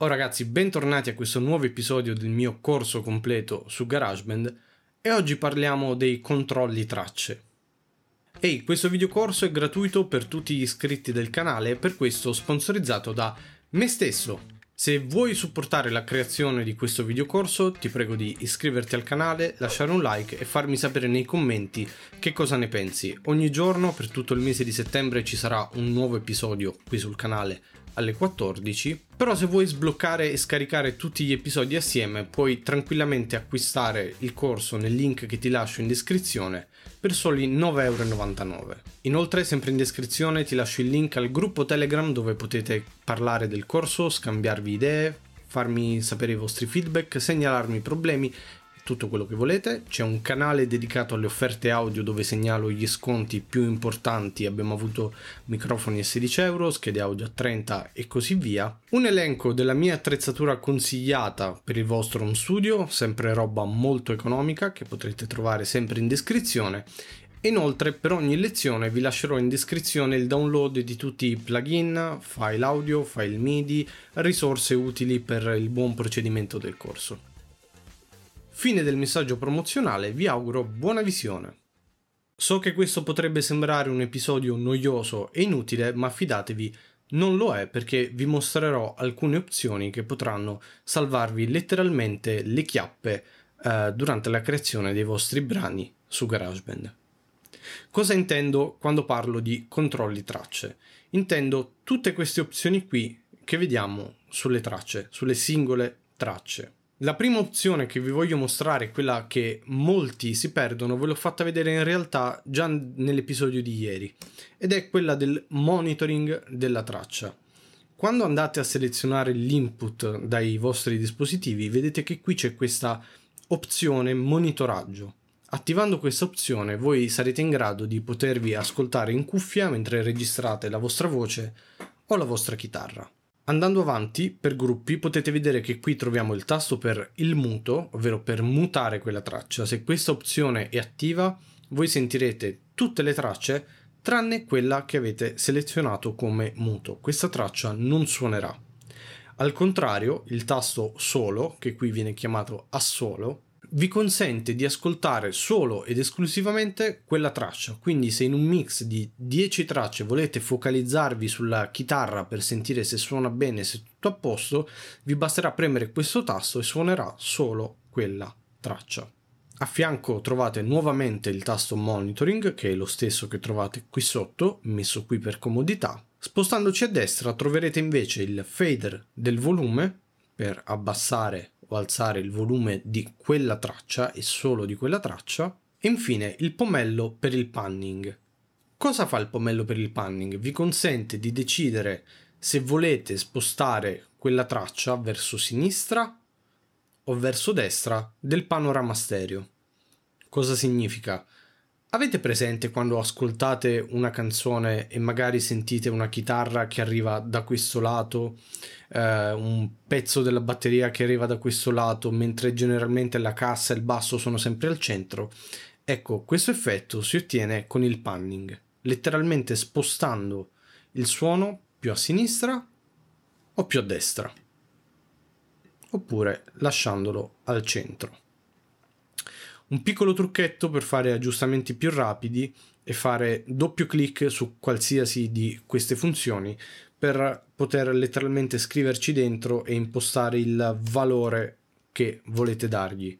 Oh ragazzi, bentornati a questo nuovo episodio del mio corso completo su GarageBand e oggi parliamo dei controlli tracce. Ehi, hey, questo videocorso è gratuito per tutti gli iscritti del canale e per questo sponsorizzato da me stesso. Se vuoi supportare la creazione di questo videocorso, ti prego di iscriverti al canale, lasciare un like e farmi sapere nei commenti che cosa ne pensi. Ogni giorno, per tutto il mese di settembre, ci sarà un nuovo episodio qui sul canale alle 14. Però se vuoi sbloccare e scaricare tutti gli episodi assieme puoi tranquillamente acquistare il corso nel link che ti lascio in descrizione per soli 9,99€. Inoltre sempre in descrizione ti lascio il link al gruppo Telegram dove potete parlare del corso, scambiarvi idee, farmi sapere i vostri feedback, segnalarmi problemi tutto quello che volete. C'è un canale dedicato alle offerte audio dove segnalo gli sconti più importanti. Abbiamo avuto microfoni a 16 euro, schede audio a 30 e così via. Un elenco della mia attrezzatura consigliata per il vostro home studio, sempre roba molto economica che potrete trovare sempre in descrizione. Inoltre per ogni lezione vi lascerò in descrizione il download di tutti i plugin, file audio, file MIDI, risorse utili per il buon procedimento del corso. Fine del messaggio promozionale, vi auguro buona visione. So che questo potrebbe sembrare un episodio noioso e inutile, ma fidatevi, non lo è perché vi mostrerò alcune opzioni che potranno salvarvi letteralmente le chiappe eh, durante la creazione dei vostri brani su GarageBand. Cosa intendo quando parlo di controlli tracce? Intendo tutte queste opzioni qui che vediamo sulle tracce, sulle singole tracce. La prima opzione che vi voglio mostrare quella che molti si perdono, ve l'ho fatta vedere in realtà già nell'episodio di ieri, ed è quella del monitoring della traccia. Quando andate a selezionare l'input dai vostri dispositivi, vedete che qui c'è questa opzione monitoraggio. Attivando questa opzione voi sarete in grado di potervi ascoltare in cuffia mentre registrate la vostra voce o la vostra chitarra. Andando avanti per gruppi potete vedere che qui troviamo il tasto per il muto, ovvero per mutare quella traccia. Se questa opzione è attiva voi sentirete tutte le tracce tranne quella che avete selezionato come muto. Questa traccia non suonerà. Al contrario, il tasto solo, che qui viene chiamato a vi consente di ascoltare solo ed esclusivamente quella traccia. Quindi se in un mix di 10 tracce volete focalizzarvi sulla chitarra per sentire se suona bene, se tutto a posto, vi basterà premere questo tasto e suonerà solo quella traccia. A fianco trovate nuovamente il tasto monitoring, che è lo stesso che trovate qui sotto, messo qui per comodità. Spostandoci a destra troverete invece il fader del volume per abbassare o alzare il volume di quella traccia e solo di quella traccia. E infine il pomello per il panning. Cosa fa il pomello per il panning? Vi consente di decidere se volete spostare quella traccia verso sinistra o verso destra del panorama stereo. Cosa significa? Avete presente quando ascoltate una canzone e magari sentite una chitarra che arriva da questo lato, eh, un pezzo della batteria che arriva da questo lato, mentre generalmente la cassa e il basso sono sempre al centro? Ecco, questo effetto si ottiene con il panning, letteralmente spostando il suono più a sinistra o più a destra, oppure lasciandolo al centro un piccolo trucchetto per fare aggiustamenti più rapidi e fare doppio clic su qualsiasi di queste funzioni per poter letteralmente scriverci dentro e impostare il valore che volete dargli.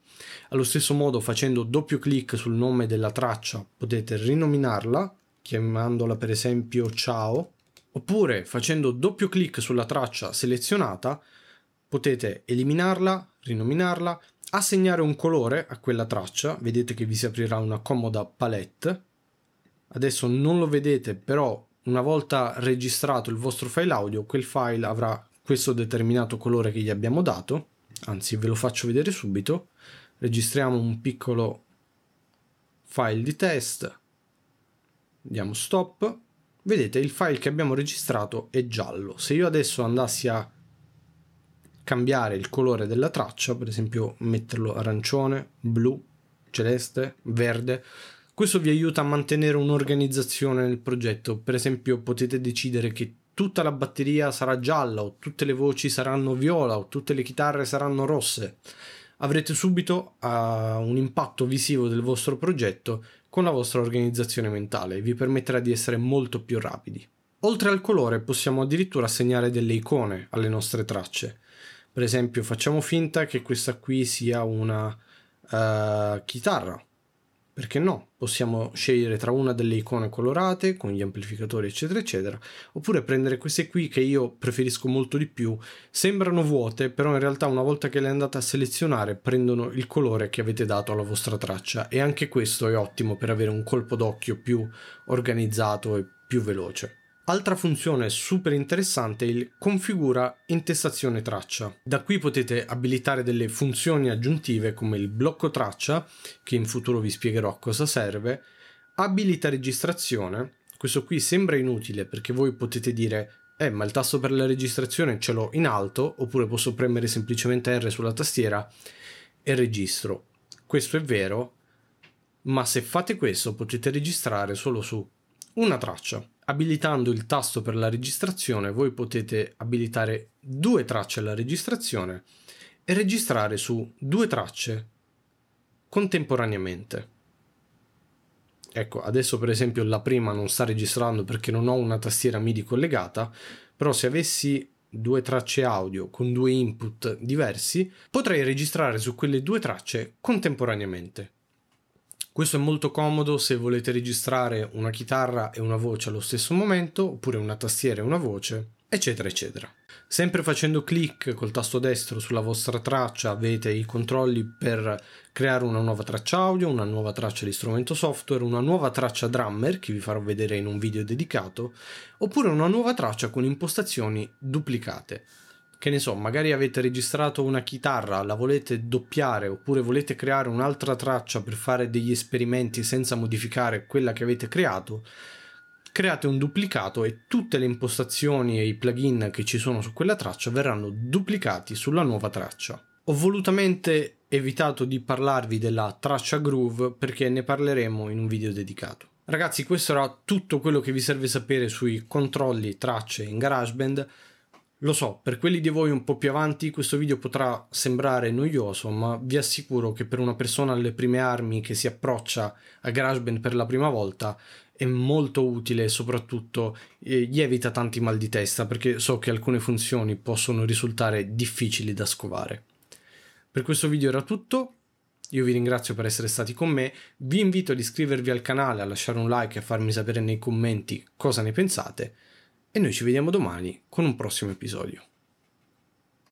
Allo stesso modo facendo doppio clic sul nome della traccia potete rinominarla chiamandola per esempio ciao oppure facendo doppio clic sulla traccia selezionata potete eliminarla, rinominarla assegnare un colore a quella traccia, vedete che vi si aprirà una comoda palette. Adesso non lo vedete, però una volta registrato il vostro file audio, quel file avrà questo determinato colore che gli abbiamo dato. Anzi, ve lo faccio vedere subito. Registriamo un piccolo file di test. Diamo stop. Vedete, il file che abbiamo registrato è giallo. Se io adesso andassi a cambiare il colore della traccia, per esempio metterlo arancione, blu, celeste, verde. Questo vi aiuta a mantenere un'organizzazione nel progetto, per esempio potete decidere che tutta la batteria sarà gialla o tutte le voci saranno viola o tutte le chitarre saranno rosse. Avrete subito uh, un impatto visivo del vostro progetto con la vostra organizzazione mentale e vi permetterà di essere molto più rapidi. Oltre al colore possiamo addirittura assegnare delle icone alle nostre tracce. Per esempio, facciamo finta che questa qui sia una uh, chitarra. Perché no? Possiamo scegliere tra una delle icone colorate con gli amplificatori, eccetera, eccetera, oppure prendere queste qui che io preferisco molto di più. Sembrano vuote, però in realtà una volta che le andate a selezionare prendono il colore che avete dato alla vostra traccia e anche questo è ottimo per avere un colpo d'occhio più organizzato e più veloce. Altra funzione super interessante è il configura intestazione traccia. Da qui potete abilitare delle funzioni aggiuntive come il blocco traccia, che in futuro vi spiegherò a cosa serve, abilita registrazione, questo qui sembra inutile perché voi potete dire eh ma il tasto per la registrazione ce l'ho in alto oppure posso premere semplicemente R sulla tastiera e registro. Questo è vero, ma se fate questo potete registrare solo su una traccia Abilitando il tasto per la registrazione voi potete abilitare due tracce alla registrazione e registrare su due tracce contemporaneamente. Ecco, adesso per esempio la prima non sta registrando perché non ho una tastiera MIDI collegata, però se avessi due tracce audio con due input diversi, potrei registrare su quelle due tracce contemporaneamente. Questo è molto comodo se volete registrare una chitarra e una voce allo stesso momento, oppure una tastiera e una voce, eccetera, eccetera. Sempre facendo clic col tasto destro sulla vostra traccia avete i controlli per creare una nuova traccia audio, una nuova traccia di strumento software, una nuova traccia drummer che vi farò vedere in un video dedicato, oppure una nuova traccia con impostazioni duplicate che ne so, magari avete registrato una chitarra, la volete doppiare oppure volete creare un'altra traccia per fare degli esperimenti senza modificare quella che avete creato, create un duplicato e tutte le impostazioni e i plugin che ci sono su quella traccia verranno duplicati sulla nuova traccia. Ho volutamente evitato di parlarvi della traccia groove perché ne parleremo in un video dedicato. Ragazzi, questo era tutto quello che vi serve sapere sui controlli tracce in GarageBand. Lo so, per quelli di voi un po' più avanti questo video potrà sembrare noioso, ma vi assicuro che per una persona alle prime armi che si approccia a GarageBand per la prima volta è molto utile e soprattutto eh, gli evita tanti mal di testa perché so che alcune funzioni possono risultare difficili da scovare. Per questo video era tutto, io vi ringrazio per essere stati con me, vi invito ad iscrivervi al canale, a lasciare un like e a farmi sapere nei commenti cosa ne pensate e noi ci vediamo domani con un prossimo episodio.